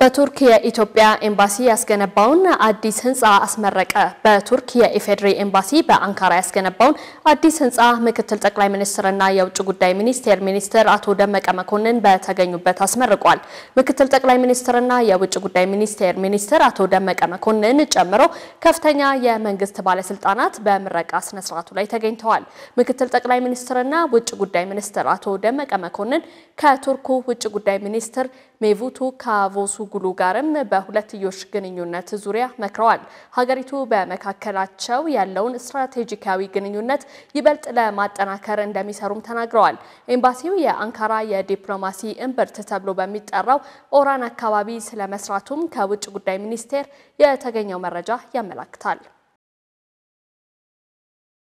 በቱርክ የኢትዮጵያ ኤምባሲ ያስገነባውን አዲስ ህንፃ አስመረቀ። በቱርክ የኢፌዴሪ ኤምባሲ በአንካራ ያስገነባውን አዲስ ህንፃ ምክትል ጠቅላይ ሚኒስትርና የውጭ ጉዳይ ሚኒስቴር ሚኒስትር አቶ ደመቀ መኮንን በተገኙበት አስመርቋል። ምክትል ጠቅላይ ሚኒስትርና የውጭ ጉዳይ ሚኒስቴር ሚኒስትር አቶ ደመቀ መኮንን ጨምሮ ከፍተኛ የመንግስት ባለስልጣናት በምረቃ ስነስርዓቱ ላይ ተገኝተዋል። ምክትል ጠቅላይ ሚኒስትርና ውጭ ጉዳይ ሚኒስትር አቶ ደመቀ መኮንን ከቱርኩ ውጭ ጉዳይ ሚኒስትር ሜቭቱ ካቮሱ ጉሉ ጋርም በሁለትዮሽ ግንኙነት ዙሪያ መክረዋል። ሀገሪቱ በመካከላቸው ያለውን ስትራቴጂካዊ ግንኙነት ይበልጥ ለማጠናከር እንደሚሰሩም ተናግረዋል። ኤምባሲው የአንካራ የዲፕሎማሲ እምብርት ተብሎ በሚጠራው ኦራን አካባቢ ስለመስራቱም ከውጭ ጉዳይ ሚኒስቴር የተገኘው መረጃ ያመላክታል።